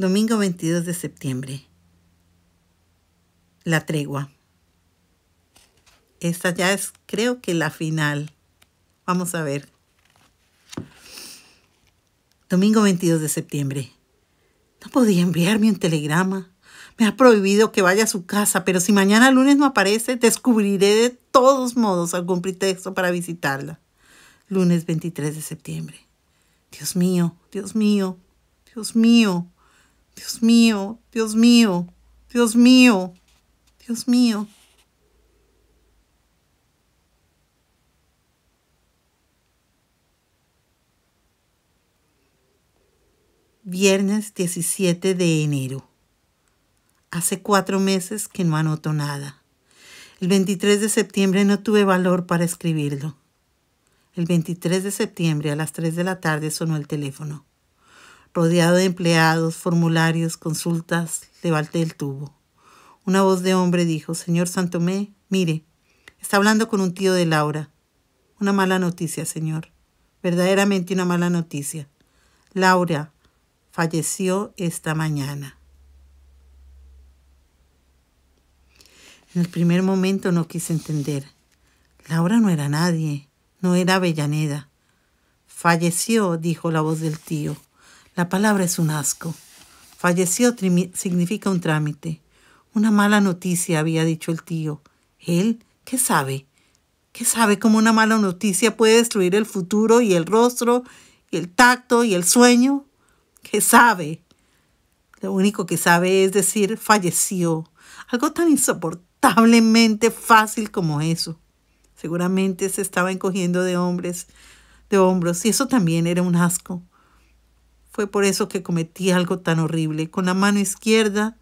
Domingo 22 de septiembre. La tregua. Esta ya es, creo que la final. Vamos a ver. Domingo 22 de septiembre. No podía enviarme un telegrama. Me ha prohibido que vaya a su casa, pero si mañana lunes no aparece, descubriré de todos modos algún pretexto para visitarla. Lunes 23 de septiembre. Dios mío, Dios mío, Dios mío. Dios mío, Dios mío, Dios mío, Dios mío. Viernes 17 de enero. Hace cuatro meses que no anoto nada. El 23 de septiembre no tuve valor para escribirlo. El 23 de septiembre a las 3 de la tarde sonó el teléfono rodeado de empleados, formularios, consultas, levanté el tubo. Una voz de hombre dijo, Señor Santomé, mire, está hablando con un tío de Laura. Una mala noticia, señor. Verdaderamente una mala noticia. Laura falleció esta mañana. En el primer momento no quise entender. Laura no era nadie, no era Avellaneda. Falleció, dijo la voz del tío. La palabra es un asco. Falleció significa un trámite. Una mala noticia, había dicho el tío. Él, ¿qué sabe? ¿Qué sabe cómo una mala noticia puede destruir el futuro y el rostro y el tacto y el sueño? ¿Qué sabe? Lo único que sabe es decir falleció. Algo tan insoportablemente fácil como eso. Seguramente se estaba encogiendo de de hombros, y eso también era un asco. Fue por eso que cometí algo tan horrible. Con la mano izquierda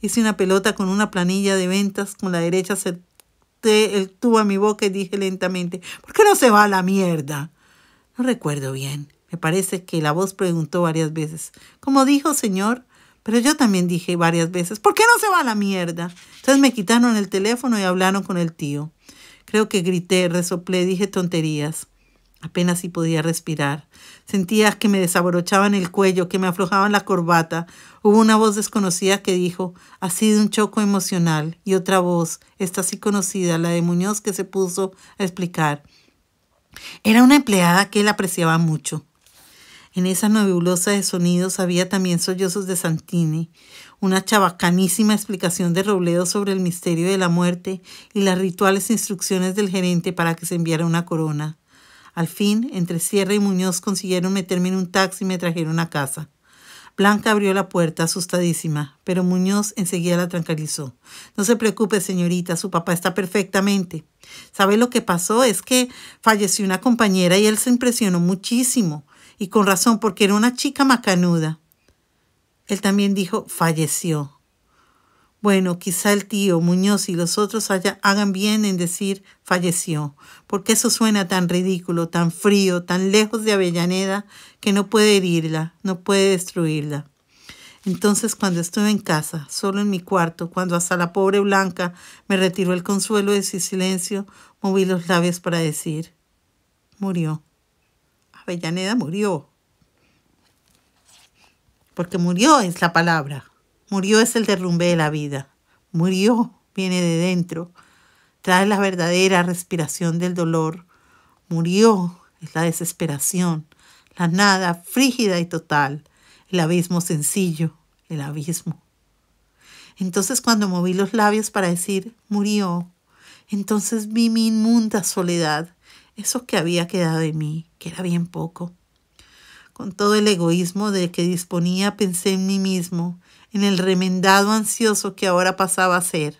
hice una pelota con una planilla de ventas, con la derecha acerté el tubo a mi boca y dije lentamente, ¿por qué no se va a la mierda? No recuerdo bien. Me parece que la voz preguntó varias veces. ¿Cómo dijo, señor? Pero yo también dije varias veces, ¿por qué no se va a la mierda? Entonces me quitaron el teléfono y hablaron con el tío. Creo que grité, resoplé, dije tonterías. Apenas si podía respirar. Sentía que me desabrochaban el cuello, que me aflojaban la corbata. Hubo una voz desconocida que dijo, ha sido un choco emocional. Y otra voz, esta sí conocida, la de Muñoz, que se puso a explicar. Era una empleada que él apreciaba mucho. En esa nebulosa de sonidos había también sollozos de Santini, una chabacanísima explicación de Robledo sobre el misterio de la muerte y las rituales e instrucciones del gerente para que se enviara una corona. Al fin, entre Sierra y Muñoz consiguieron meterme en un taxi y me trajeron a casa. Blanca abrió la puerta asustadísima, pero Muñoz enseguida la tranquilizó. No se preocupe, señorita, su papá está perfectamente. ¿Sabe lo que pasó? Es que falleció una compañera y él se impresionó muchísimo, y con razón, porque era una chica macanuda. Él también dijo, falleció. Bueno, quizá el tío Muñoz y los otros hagan bien en decir falleció, porque eso suena tan ridículo, tan frío, tan lejos de Avellaneda, que no puede herirla, no puede destruirla. Entonces cuando estuve en casa, solo en mi cuarto, cuando hasta la pobre Blanca me retiró el consuelo de su silencio, moví los labios para decir, murió. Avellaneda murió. Porque murió es la palabra. Murió es el derrumbe de la vida. Murió viene de dentro. Trae la verdadera respiración del dolor. Murió es la desesperación, la nada frígida y total, el abismo sencillo, el abismo. Entonces cuando moví los labios para decir murió, entonces vi mi inmunda soledad, eso que había quedado de mí, que era bien poco. Con todo el egoísmo de que disponía, pensé en mí mismo en el remendado ansioso que ahora pasaba a ser.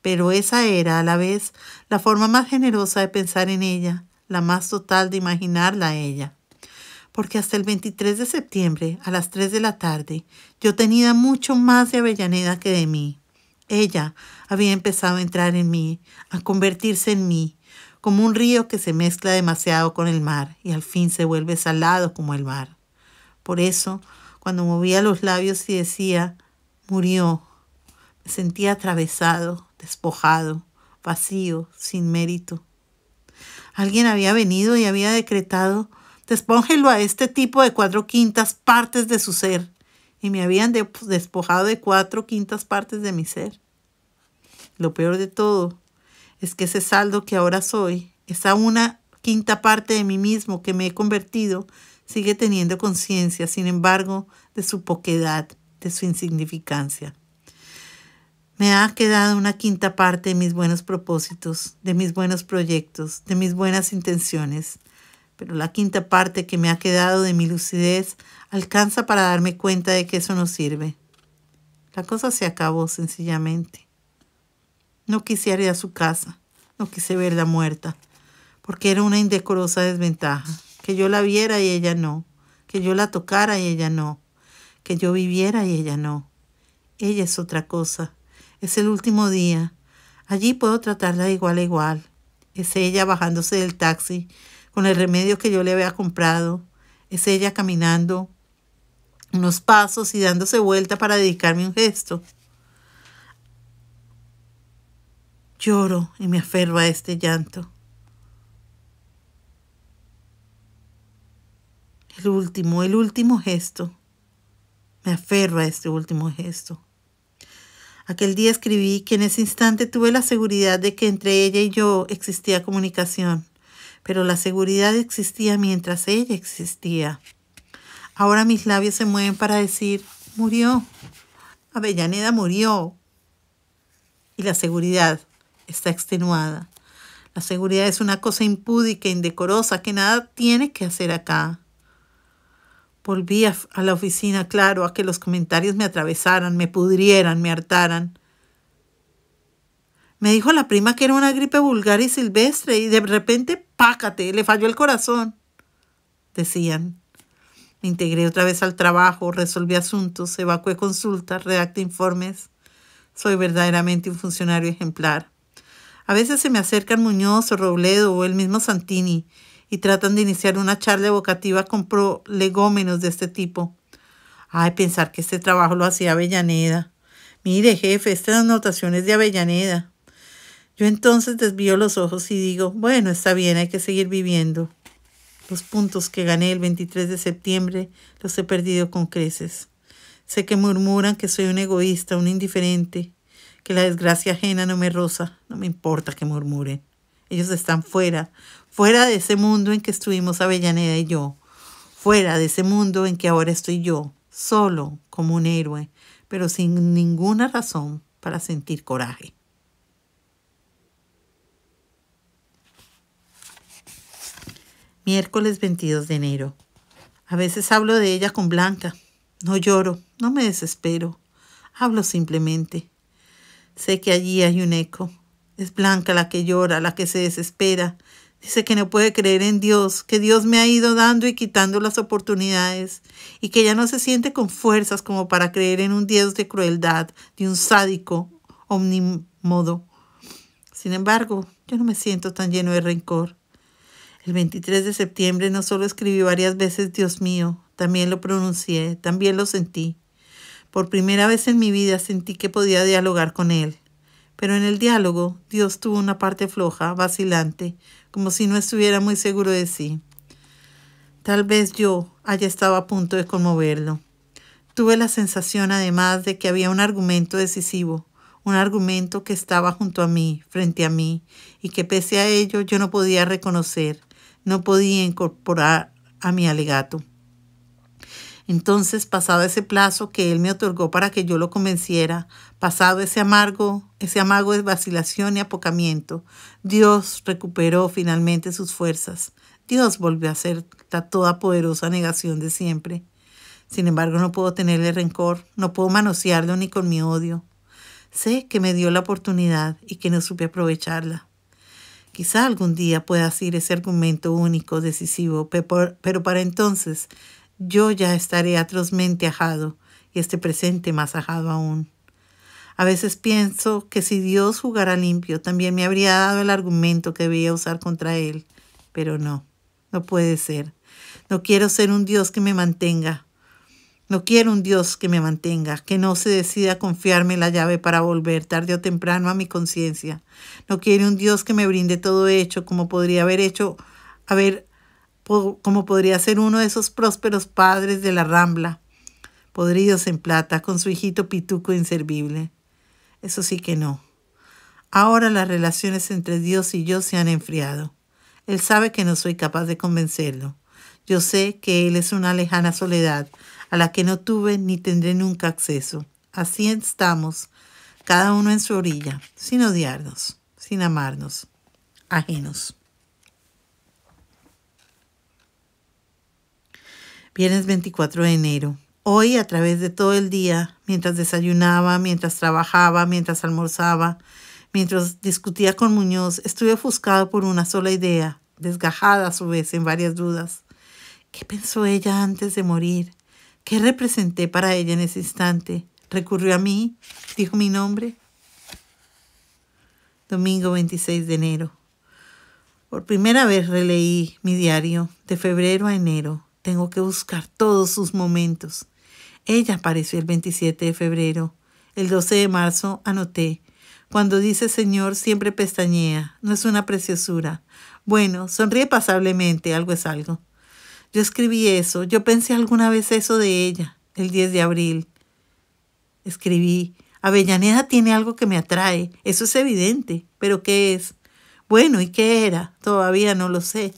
Pero esa era, a la vez, la forma más generosa de pensar en ella, la más total de imaginarla a ella. Porque hasta el 23 de septiembre, a las 3 de la tarde, yo tenía mucho más de Avellaneda que de mí. Ella había empezado a entrar en mí, a convertirse en mí, como un río que se mezcla demasiado con el mar y al fin se vuelve salado como el mar. Por eso, cuando movía los labios y decía, murió. Me sentía atravesado, despojado, vacío, sin mérito. Alguien había venido y había decretado, despóngelo a este tipo de cuatro quintas partes de su ser. Y me habían pues, despojado de cuatro quintas partes de mi ser. Lo peor de todo es que ese saldo que ahora soy, esa una quinta parte de mí mismo que me he convertido, sigue teniendo conciencia, sin embargo, de su poquedad, de su insignificancia. Me ha quedado una quinta parte de mis buenos propósitos, de mis buenos proyectos, de mis buenas intenciones, pero la quinta parte que me ha quedado de mi lucidez alcanza para darme cuenta de que eso no sirve. La cosa se acabó sencillamente. No quise ir a su casa, no quise verla muerta, porque era una indecorosa desventaja que yo la viera y ella no, que yo la tocara y ella no, que yo viviera y ella no. Ella es otra cosa, es el último día. Allí puedo tratarla igual a igual. Es ella bajándose del taxi con el remedio que yo le había comprado. Es ella caminando unos pasos y dándose vuelta para dedicarme un gesto. Lloro y me aferro a este llanto. El último, el último gesto. Me aferro a este último gesto. Aquel día escribí que en ese instante tuve la seguridad de que entre ella y yo existía comunicación, pero la seguridad existía mientras ella existía. Ahora mis labios se mueven para decir, murió, Avellaneda murió. Y la seguridad está extenuada. La seguridad es una cosa impúdica, indecorosa, que nada tiene que hacer acá. Volví a, la oficina, claro, a que los comentarios me atravesaran, me pudrieran, me hartaran. Me dijo la prima que era una gripe vulgar y silvestre y de repente, pácate, le falló el corazón, decían. Me integré otra vez al trabajo, resolví asuntos, evacué consultas, redacté informes. Soy verdaderamente un funcionario ejemplar. A veces se me acercan Muñoz o Robledo o el mismo Santini y tratan de iniciar una charla evocativa con prolegómenos de este tipo. Ay, pensar que este trabajo lo hacía Avellaneda. Mire, jefe, estas anotaciones de Avellaneda. Yo entonces desvío los ojos y digo, bueno, está bien, hay que seguir viviendo. Los puntos que gané el 23 de septiembre los he perdido con creces. Sé que murmuran que soy un egoísta, un indiferente, que la desgracia ajena no me roza. No me importa que murmuren. Ellos están fuera, fuera de ese mundo en que estuvimos Avellaneda y yo, fuera de ese mundo en que ahora estoy yo, solo como un héroe, pero sin ninguna razón para sentir coraje. Miércoles 22 de enero. A veces hablo de ella con Blanca. No lloro, no me desespero. Hablo simplemente. Sé que allí hay un eco. Es Blanca la que llora, la que se desespera, Dice que no puede creer en Dios, que Dios me ha ido dando y quitando las oportunidades y que ya no se siente con fuerzas como para creer en un Dios de crueldad, de un sádico omnimodo. Sin embargo, yo no me siento tan lleno de rencor. El 23 de septiembre no solo escribí varias veces Dios mío, también lo pronuncié, también lo sentí. Por primera vez en mi vida sentí que podía dialogar con Él pero en el diálogo Dios tuvo una parte floja, vacilante, como si no estuviera muy seguro de sí. Tal vez yo haya estado a punto de conmoverlo. Tuve la sensación además de que había un argumento decisivo, un argumento que estaba junto a mí, frente a mí, y que pese a ello yo no podía reconocer, no podía incorporar a mi alegato. Entonces, pasado ese plazo que él me otorgó para que yo lo convenciera, pasado ese amargo, ese amargo de vacilación y apocamiento, Dios recuperó finalmente sus fuerzas. Dios volvió a ser la poderosa negación de siempre. Sin embargo, no puedo tenerle rencor, no puedo manosearlo ni con mi odio. Sé que me dio la oportunidad y que no supe aprovecharla. Quizá algún día pueda decir ese argumento único, decisivo, pero para entonces yo ya estaré atrozmente ajado y este presente más ajado aún. A veces pienso que si Dios jugara limpio, también me habría dado el argumento que debía usar contra Él, pero no, no puede ser. No quiero ser un Dios que me mantenga. No quiero un Dios que me mantenga, que no se decida a confiarme la llave para volver tarde o temprano a mi conciencia. No quiero un Dios que me brinde todo hecho como podría haber hecho haber como podría ser uno de esos prósperos padres de la Rambla, podridos en plata, con su hijito pituco inservible. Eso sí que no. Ahora las relaciones entre Dios y yo se han enfriado. Él sabe que no soy capaz de convencerlo. Yo sé que Él es una lejana soledad a la que no tuve ni tendré nunca acceso. Así estamos, cada uno en su orilla, sin odiarnos, sin amarnos, ajenos. viernes 24 de enero. Hoy, a través de todo el día, mientras desayunaba, mientras trabajaba, mientras almorzaba, mientras discutía con Muñoz, estuve ofuscado por una sola idea, desgajada a su vez en varias dudas. ¿Qué pensó ella antes de morir? ¿Qué representé para ella en ese instante? ¿Recurrió a mí? ¿Dijo mi nombre? Domingo 26 de enero. Por primera vez releí mi diario de febrero a enero tengo que buscar todos sus momentos. Ella apareció el 27 de febrero. El 12 de marzo anoté. Cuando dice Señor, siempre pestañea. No es una preciosura. Bueno, sonríe pasablemente, algo es algo. Yo escribí eso, yo pensé alguna vez eso de ella, el 10 de abril. Escribí, Avellaneda tiene algo que me atrae, eso es evidente, pero ¿qué es? Bueno, ¿y qué era? Todavía no lo sé.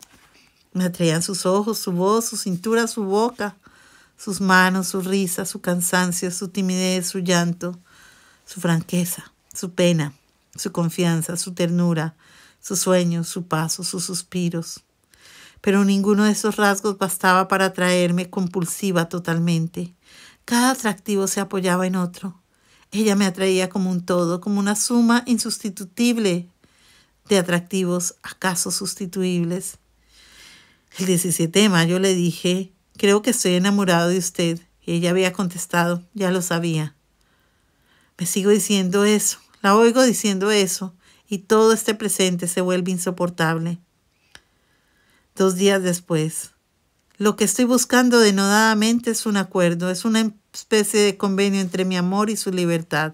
Me atraían sus ojos, su voz, su cintura, su boca, sus manos, su risa, su cansancio, su timidez, su llanto, su franqueza, su pena, su confianza, su ternura, sus sueños, su paso, sus suspiros. Pero ninguno de esos rasgos bastaba para atraerme compulsiva totalmente. Cada atractivo se apoyaba en otro. Ella me atraía como un todo, como una suma insustituible de atractivos acaso sustituibles el 17 de mayo le dije, creo que estoy enamorado de usted. Y ella había contestado, ya lo sabía. Me sigo diciendo eso, la oigo diciendo eso, y todo este presente se vuelve insoportable. Dos días después, lo que estoy buscando denodadamente es un acuerdo, es una especie de convenio entre mi amor y su libertad.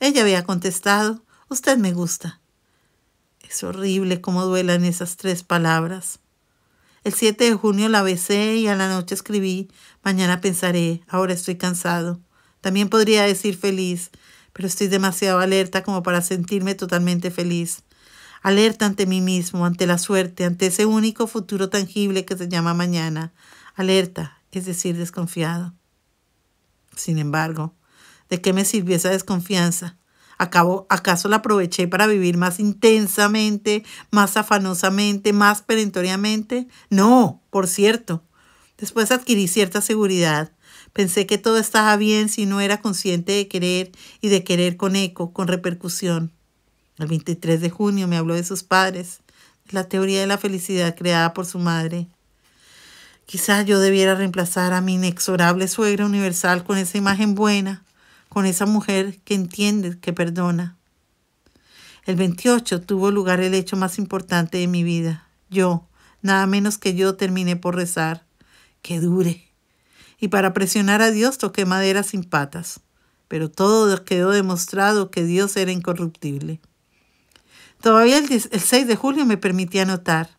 Ella había contestado, usted me gusta. Es horrible cómo duelan esas tres palabras. El 7 de junio la besé y a la noche escribí, mañana pensaré, ahora estoy cansado. También podría decir feliz, pero estoy demasiado alerta como para sentirme totalmente feliz. Alerta ante mí mismo, ante la suerte, ante ese único futuro tangible que se llama mañana. Alerta, es decir, desconfiado. Sin embargo, ¿de qué me sirvió esa desconfianza? Acabo, ¿Acaso la aproveché para vivir más intensamente, más afanosamente, más perentoriamente? No, por cierto. Después adquirí cierta seguridad. Pensé que todo estaba bien si no era consciente de querer y de querer con eco, con repercusión. El 23 de junio me habló de sus padres, de la teoría de la felicidad creada por su madre. Quizás yo debiera reemplazar a mi inexorable suegra universal con esa imagen buena, con esa mujer que entiende, que perdona. El 28 tuvo lugar el hecho más importante de mi vida. Yo, nada menos que yo, terminé por rezar. Que dure. Y para presionar a Dios toqué madera sin patas. Pero todo quedó demostrado que Dios era incorruptible. Todavía el, 6 de julio me permitía notar.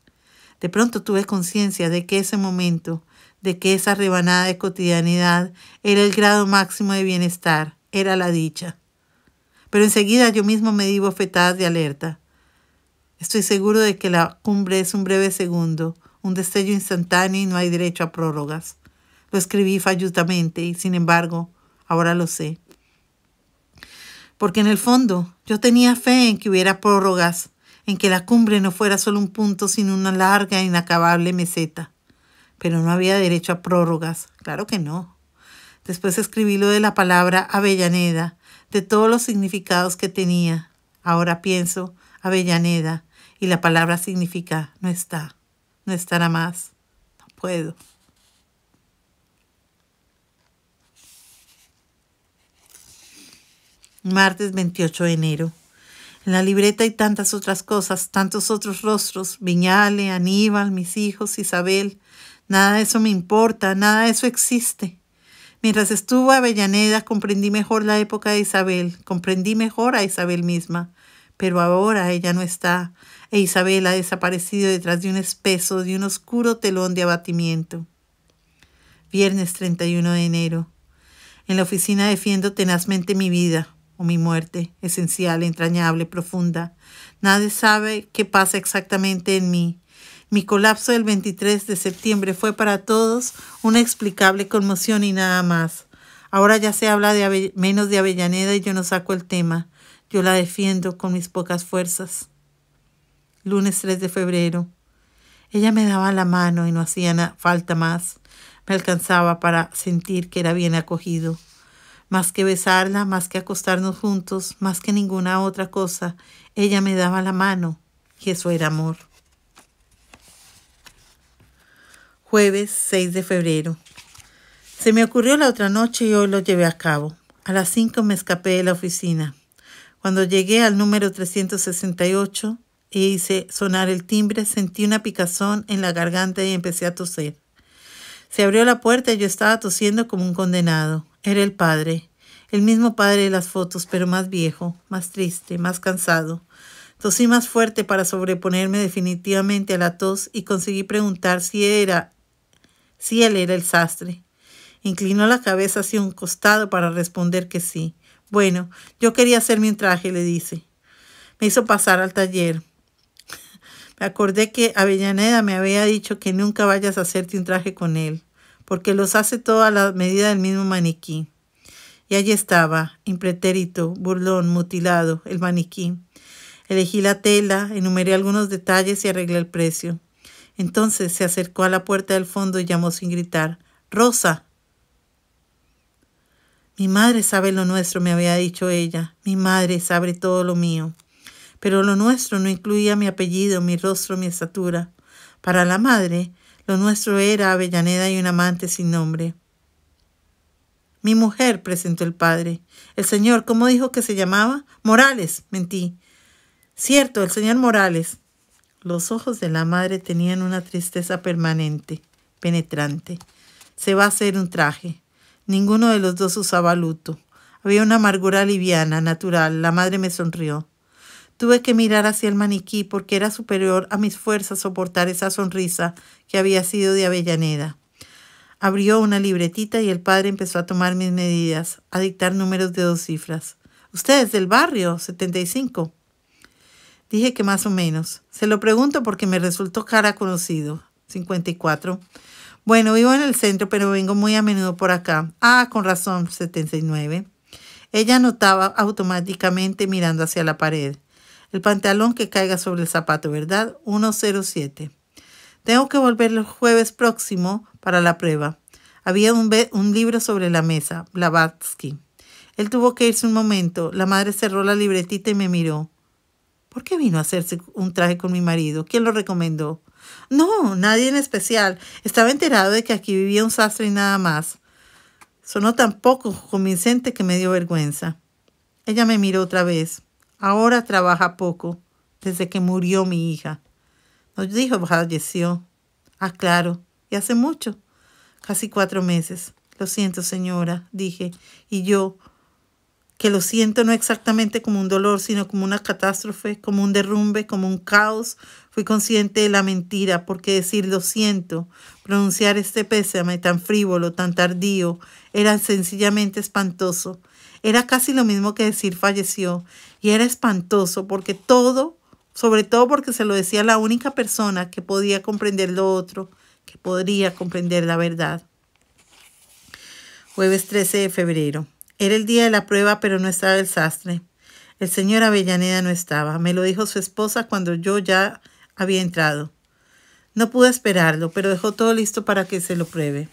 De pronto tuve conciencia de que ese momento, de que esa rebanada de cotidianidad era el grado máximo de bienestar, era la dicha. Pero enseguida yo mismo me di bofetadas de alerta. Estoy seguro de que la cumbre es un breve segundo, un destello instantáneo y no hay derecho a prórrogas. Lo escribí fallutamente y, sin embargo, ahora lo sé. Porque en el fondo yo tenía fe en que hubiera prórrogas, en que la cumbre no fuera solo un punto, sino una larga e inacabable meseta. Pero no había derecho a prórrogas, claro que no. Después escribí lo de la palabra Avellaneda, de todos los significados que tenía. Ahora pienso Avellaneda y la palabra significa no está, no estará más, no puedo. Martes 28 de enero. En la libreta hay tantas otras cosas, tantos otros rostros, Viñale, Aníbal, mis hijos, Isabel. Nada de eso me importa, nada de eso existe. Mientras estuvo a Avellaneda comprendí mejor la época de Isabel, comprendí mejor a Isabel misma, pero ahora ella no está e Isabel ha desaparecido detrás de un espeso, de un oscuro telón de abatimiento. Viernes 31 de enero. En la oficina defiendo tenazmente mi vida o mi muerte, esencial, entrañable, profunda. Nadie sabe qué pasa exactamente en mí, mi colapso del 23 de septiembre fue para todos una explicable conmoción y nada más. Ahora ya se habla de menos de Avellaneda y yo no saco el tema. Yo la defiendo con mis pocas fuerzas. Lunes 3 de febrero. Ella me daba la mano y no hacía falta más. Me alcanzaba para sentir que era bien acogido. Más que besarla, más que acostarnos juntos, más que ninguna otra cosa, ella me daba la mano y eso era amor. jueves 6 de febrero. Se me ocurrió la otra noche y hoy lo llevé a cabo. A las 5 me escapé de la oficina. Cuando llegué al número 368 e hice sonar el timbre, sentí una picazón en la garganta y empecé a toser. Se abrió la puerta y yo estaba tosiendo como un condenado. Era el padre, el mismo padre de las fotos, pero más viejo, más triste, más cansado. Tosí más fuerte para sobreponerme definitivamente a la tos y conseguí preguntar si era Sí, él era el sastre. Inclinó la cabeza hacia un costado para responder que sí. Bueno, yo quería hacerme un traje, le dice. Me hizo pasar al taller. Me acordé que Avellaneda me había dicho que nunca vayas a hacerte un traje con él, porque los hace a la medida del mismo maniquí. Y allí estaba, impretérito, burlón, mutilado, el maniquí. Elegí la tela, enumeré algunos detalles y arreglé el precio. Entonces se acercó a la puerta del fondo y llamó sin gritar, Rosa. Mi madre sabe lo nuestro, me había dicho ella. Mi madre sabe todo lo mío. Pero lo nuestro no incluía mi apellido, mi rostro, mi estatura. Para la madre, lo nuestro era Avellaneda y un amante sin nombre. Mi mujer, presentó el padre. El señor, ¿cómo dijo que se llamaba? Morales, mentí. Cierto, el señor Morales. Los ojos de la madre tenían una tristeza permanente, penetrante. Se va a hacer un traje. Ninguno de los dos usaba luto. Había una amargura liviana, natural. La madre me sonrió. Tuve que mirar hacia el maniquí porque era superior a mis fuerzas soportar esa sonrisa que había sido de Avellaneda. Abrió una libretita y el padre empezó a tomar mis medidas, a dictar números de dos cifras. Usted es del barrio, 75. Dije que más o menos. Se lo pregunto porque me resultó cara conocido. 54. Bueno, vivo en el centro, pero vengo muy a menudo por acá. Ah, con razón, 79. Ella notaba automáticamente mirando hacia la pared. El pantalón que caiga sobre el zapato, ¿verdad? 107. Tengo que volver el jueves próximo para la prueba. Había un, un libro sobre la mesa, Blavatsky. Él tuvo que irse un momento. La madre cerró la libretita y me miró. ¿Por qué vino a hacerse un traje con mi marido? ¿Quién lo recomendó? No, nadie en especial. Estaba enterado de que aquí vivía un sastre y nada más. Sonó tan poco convincente que me dio vergüenza. Ella me miró otra vez. Ahora trabaja poco, desde que murió mi hija. Nos dijo falleció. Ah, claro, y hace mucho. Casi cuatro meses. Lo siento, señora, dije, y yo que lo siento no exactamente como un dolor, sino como una catástrofe, como un derrumbe, como un caos. Fui consciente de la mentira, porque decir lo siento, pronunciar este pésame tan frívolo, tan tardío, era sencillamente espantoso. Era casi lo mismo que decir falleció, y era espantoso porque todo, sobre todo porque se lo decía la única persona que podía comprender lo otro, que podría comprender la verdad. Jueves 13 de febrero. Era el día de la prueba, pero no estaba el sastre. El señor Avellaneda no estaba. Me lo dijo su esposa cuando yo ya había entrado. No pude esperarlo, pero dejó todo listo para que se lo pruebe.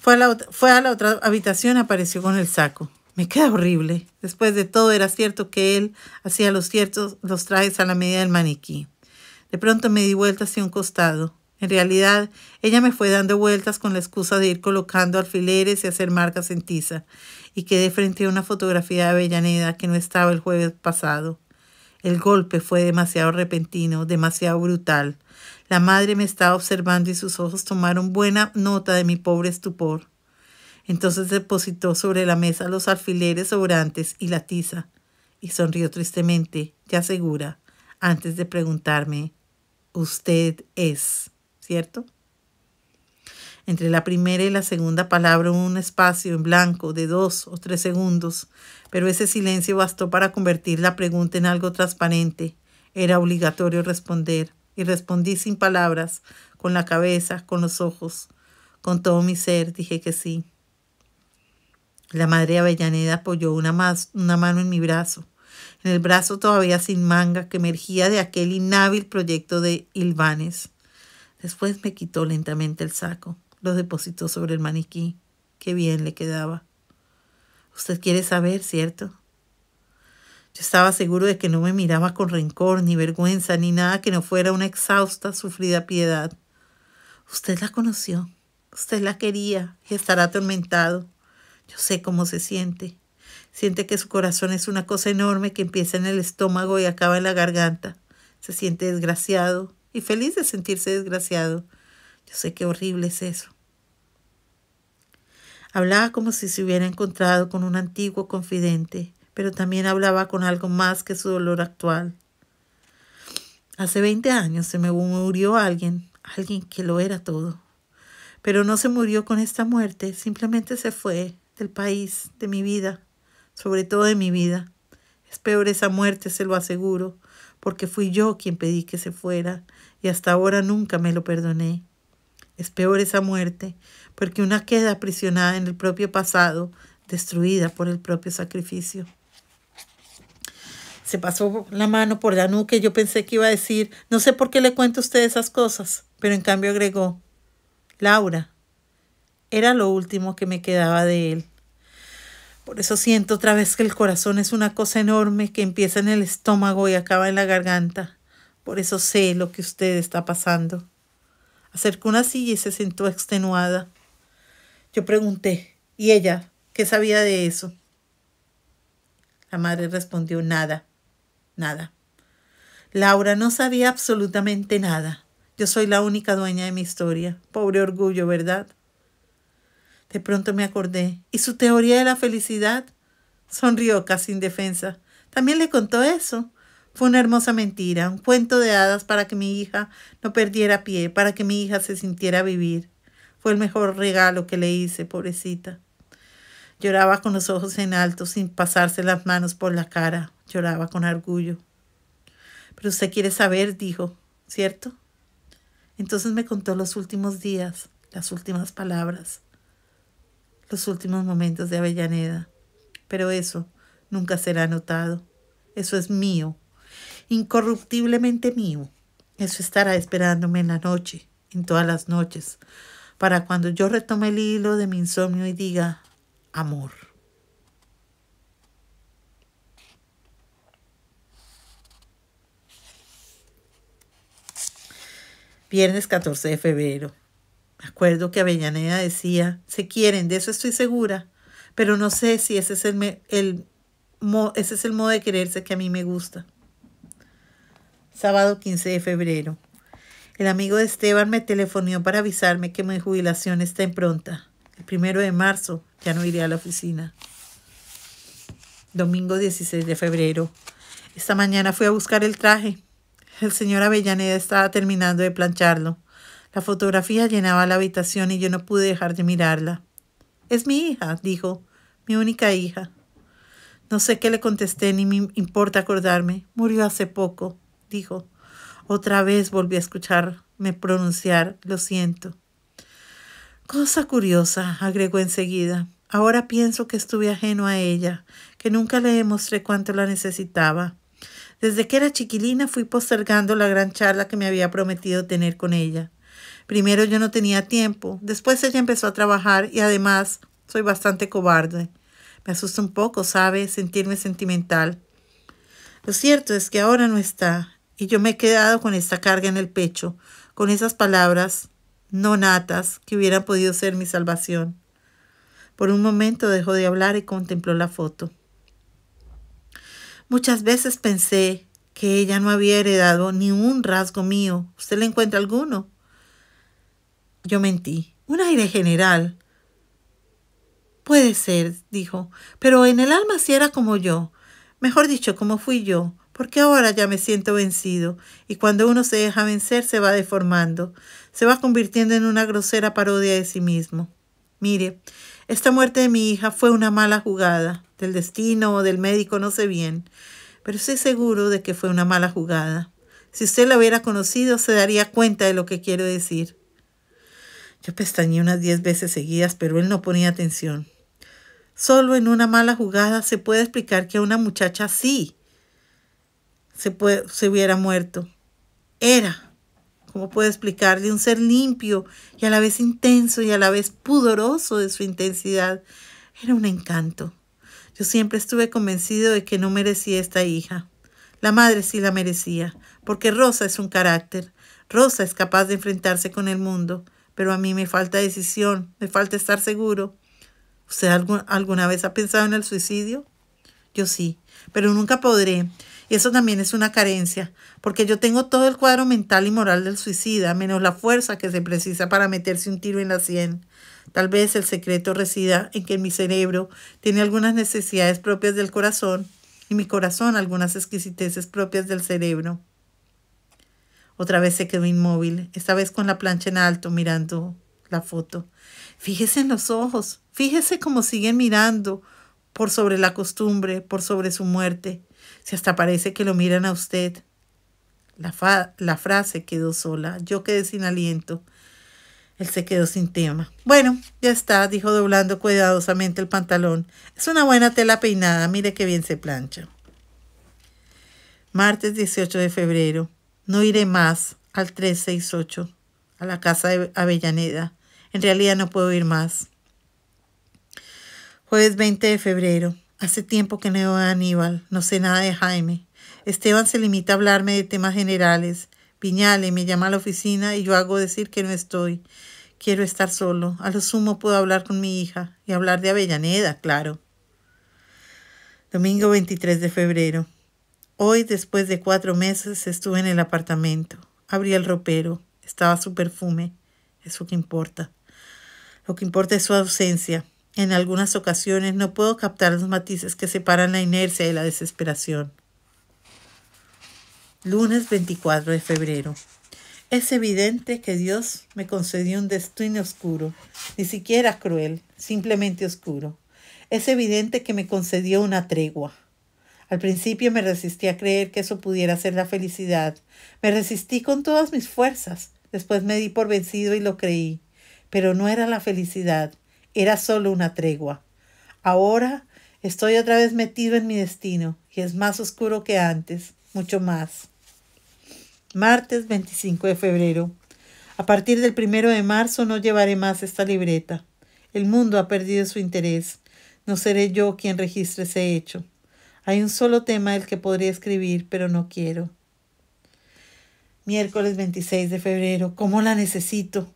Fue a la, fue a la otra habitación, apareció con el saco. Me queda horrible. Después de todo, era cierto que él hacía los ciertos los trajes a la medida del maniquí. De pronto me di vuelta hacia un costado. En realidad, ella me fue dando vueltas con la excusa de ir colocando alfileres y hacer marcas en tiza y quedé frente a una fotografía de Avellaneda que no estaba el jueves pasado. El golpe fue demasiado repentino, demasiado brutal. La madre me estaba observando y sus ojos tomaron buena nota de mi pobre estupor. Entonces depositó sobre la mesa los alfileres sobrantes y la tiza, y sonrió tristemente, ya segura, antes de preguntarme, usted es, ¿cierto? Entre la primera y la segunda palabra hubo un espacio en blanco de dos o tres segundos, pero ese silencio bastó para convertir la pregunta en algo transparente. Era obligatorio responder, y respondí sin palabras, con la cabeza, con los ojos. Con todo mi ser dije que sí. La madre Avellaneda apoyó una, una mano en mi brazo, en el brazo todavía sin manga que emergía de aquel inhábil proyecto de Ilvanes. Después me quitó lentamente el saco los depositó sobre el maniquí. Qué bien le quedaba. Usted quiere saber, ¿cierto? Yo estaba seguro de que no me miraba con rencor, ni vergüenza, ni nada que no fuera una exhausta, sufrida piedad. Usted la conoció, usted la quería y estará atormentado. Yo sé cómo se siente. Siente que su corazón es una cosa enorme que empieza en el estómago y acaba en la garganta. Se siente desgraciado y feliz de sentirse desgraciado. Yo sé qué horrible es eso. Hablaba como si se hubiera encontrado con un antiguo confidente, pero también hablaba con algo más que su dolor actual. Hace 20 años se me murió alguien, alguien que lo era todo. Pero no se murió con esta muerte, simplemente se fue del país, de mi vida, sobre todo de mi vida. Es peor esa muerte, se lo aseguro, porque fui yo quien pedí que se fuera y hasta ahora nunca me lo perdoné. Es peor esa muerte, porque una queda aprisionada en el propio pasado, destruida por el propio sacrificio. Se pasó la mano por la nuca y yo pensé que iba a decir, no sé por qué le cuento a usted esas cosas, pero en cambio agregó, Laura, era lo último que me quedaba de él. Por eso siento otra vez que el corazón es una cosa enorme que empieza en el estómago y acaba en la garganta. Por eso sé lo que usted está pasando. Acercó una silla y se sentó extenuada. Yo pregunté, ¿y ella qué sabía de eso? La madre respondió, nada, nada. Laura no sabía absolutamente nada. Yo soy la única dueña de mi historia. Pobre orgullo, ¿verdad? De pronto me acordé. ¿Y su teoría de la felicidad? Sonrió casi indefensa. También le contó eso. Fue una hermosa mentira, un cuento de hadas para que mi hija no perdiera pie, para que mi hija se sintiera vivir. Fue el mejor regalo que le hice, pobrecita. Lloraba con los ojos en alto, sin pasarse las manos por la cara. Lloraba con orgullo. Pero usted quiere saber, dijo, ¿cierto? Entonces me contó los últimos días, las últimas palabras, los últimos momentos de Avellaneda. Pero eso nunca será notado. Eso es mío incorruptiblemente mío. Eso estará esperándome en la noche, en todas las noches, para cuando yo retome el hilo de mi insomnio y diga, amor. Viernes 14 de febrero. Me acuerdo que Avellaneda decía, se quieren, de eso estoy segura, pero no sé si ese es el, el, ese es el modo de quererse que a mí me gusta sábado 15 de febrero. El amigo de Esteban me telefonó para avisarme que mi jubilación está en pronta. El primero de marzo ya no iré a la oficina. Domingo 16 de febrero. Esta mañana fui a buscar el traje. El señor Avellaneda estaba terminando de plancharlo. La fotografía llenaba la habitación y yo no pude dejar de mirarla. Es mi hija, dijo, mi única hija. No sé qué le contesté ni me importa acordarme. Murió hace poco dijo. Otra vez volví a escucharme pronunciar, lo siento. Cosa curiosa, agregó enseguida. Ahora pienso que estuve ajeno a ella, que nunca le demostré cuánto la necesitaba. Desde que era chiquilina fui postergando la gran charla que me había prometido tener con ella. Primero yo no tenía tiempo, después ella empezó a trabajar y además soy bastante cobarde. Me asusta un poco, ¿sabe? Sentirme sentimental. Lo cierto es que ahora no está. Y yo me he quedado con esta carga en el pecho, con esas palabras no natas que hubieran podido ser mi salvación. Por un momento dejó de hablar y contempló la foto. Muchas veces pensé que ella no había heredado ni un rasgo mío. ¿Usted le encuentra alguno? Yo mentí. Un aire general. Puede ser, dijo, pero en el alma sí era como yo. Mejor dicho, como fui yo porque ahora ya me siento vencido, y cuando uno se deja vencer se va deformando, se va convirtiendo en una grosera parodia de sí mismo. Mire, esta muerte de mi hija fue una mala jugada, del destino o del médico no sé bien, pero estoy seguro de que fue una mala jugada. Si usted la hubiera conocido, se daría cuenta de lo que quiero decir. Yo pestañé unas diez veces seguidas, pero él no ponía atención. Solo en una mala jugada se puede explicar que a una muchacha sí se, hubiera muerto. Era, cómo puedo explicarle, un ser limpio y a la vez intenso y a la vez pudoroso de su intensidad. Era un encanto. Yo siempre estuve convencido de que no merecía esta hija. La madre sí la merecía, porque Rosa es un carácter. Rosa es capaz de enfrentarse con el mundo, pero a mí me falta decisión, me falta estar seguro. ¿Usted alguna vez ha pensado en el suicidio? Yo sí, pero nunca podré, y Eso también es una carencia, porque yo tengo todo el cuadro mental y moral del suicida, menos la fuerza que se precisa para meterse un tiro en la sien. Tal vez el secreto resida en que mi cerebro tiene algunas necesidades propias del corazón y mi corazón algunas exquisiteces propias del cerebro. Otra vez se quedó inmóvil, esta vez con la plancha en alto, mirando la foto. Fíjese en los ojos, fíjese cómo siguen mirando, por sobre la costumbre, por sobre su muerte. Si hasta parece que lo miran a usted. La, la frase quedó sola. Yo quedé sin aliento. Él se quedó sin tema. Bueno, ya está, dijo doblando cuidadosamente el pantalón. Es una buena tela peinada, mire qué bien se plancha. Martes 18 de febrero. No iré más al 368, a la casa de Avellaneda. En realidad no puedo ir más. Jueves 20 de febrero. Hace tiempo que no veo a Aníbal, no sé nada de Jaime. Esteban se limita a hablarme de temas generales. Piñale me llama a la oficina y yo hago decir que no estoy. Quiero estar solo. A lo sumo puedo hablar con mi hija y hablar de Avellaneda, claro. Domingo 23 de febrero. Hoy, después de cuatro meses, estuve en el apartamento. Abrí el ropero. Estaba su perfume. Eso que importa. Lo que importa es su ausencia. En algunas ocasiones no puedo captar los matices que separan la inercia y la desesperación. Lunes 24 de febrero. Es evidente que Dios me concedió un destino oscuro, ni siquiera cruel, simplemente oscuro. Es evidente que me concedió una tregua. Al principio me resistí a creer que eso pudiera ser la felicidad. Me resistí con todas mis fuerzas. Después me di por vencido y lo creí. Pero no era la felicidad. Era solo una tregua. Ahora estoy otra vez metido en mi destino y es más oscuro que antes, mucho más. Martes 25 de febrero. A partir del primero de marzo no llevaré más esta libreta. El mundo ha perdido su interés. No seré yo quien registre ese hecho. Hay un solo tema el que podría escribir, pero no quiero. Miércoles 26 de febrero. ¿Cómo la necesito?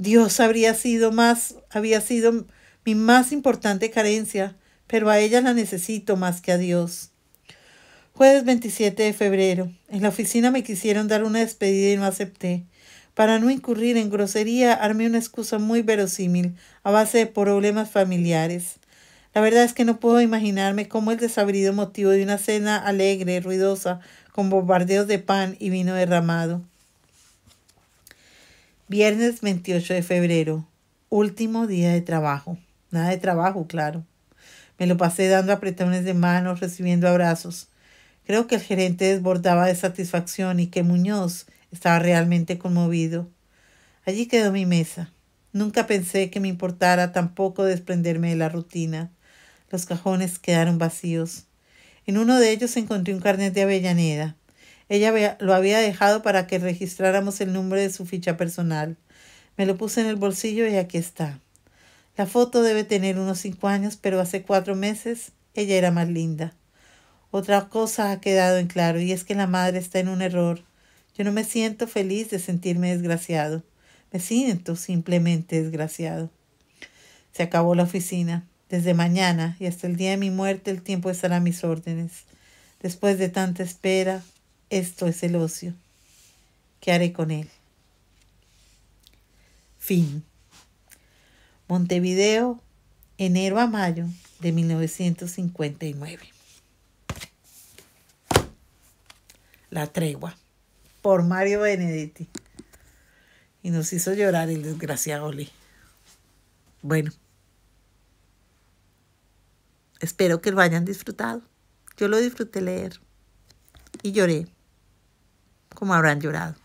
Dios habría sido más, había sido mi más importante carencia, pero a ella la necesito más que a Dios. Jueves 27 de febrero. En la oficina me quisieron dar una despedida y no acepté. Para no incurrir en grosería, armé una excusa muy verosímil a base de problemas familiares. La verdad es que no puedo imaginarme cómo el desabrido motivo de una cena alegre, ruidosa, con bombardeos de pan y vino derramado. Viernes 28 de febrero, último día de trabajo. Nada de trabajo, claro. Me lo pasé dando apretones de manos, recibiendo abrazos. Creo que el gerente desbordaba de satisfacción y que Muñoz estaba realmente conmovido. Allí quedó mi mesa. Nunca pensé que me importara tampoco desprenderme de la rutina. Los cajones quedaron vacíos. En uno de ellos encontré un carnet de Avellaneda. Ella lo había dejado para que registráramos el nombre de su ficha personal. Me lo puse en el bolsillo y aquí está. La foto debe tener unos cinco años, pero hace cuatro meses ella era más linda. Otra cosa ha quedado en claro y es que la madre está en un error. Yo no me siento feliz de sentirme desgraciado. Me siento simplemente desgraciado. Se acabó la oficina. Desde mañana y hasta el día de mi muerte el tiempo estará a mis órdenes. Después de tanta espera, esto es el ocio. ¿Qué haré con él? Fin. Montevideo, enero a mayo de 1959. La tregua, por Mario Benedetti. Y nos hizo llorar el desgraciado Lee. Bueno, espero que lo hayan disfrutado. Yo lo disfruté leer y lloré como habrán llorado.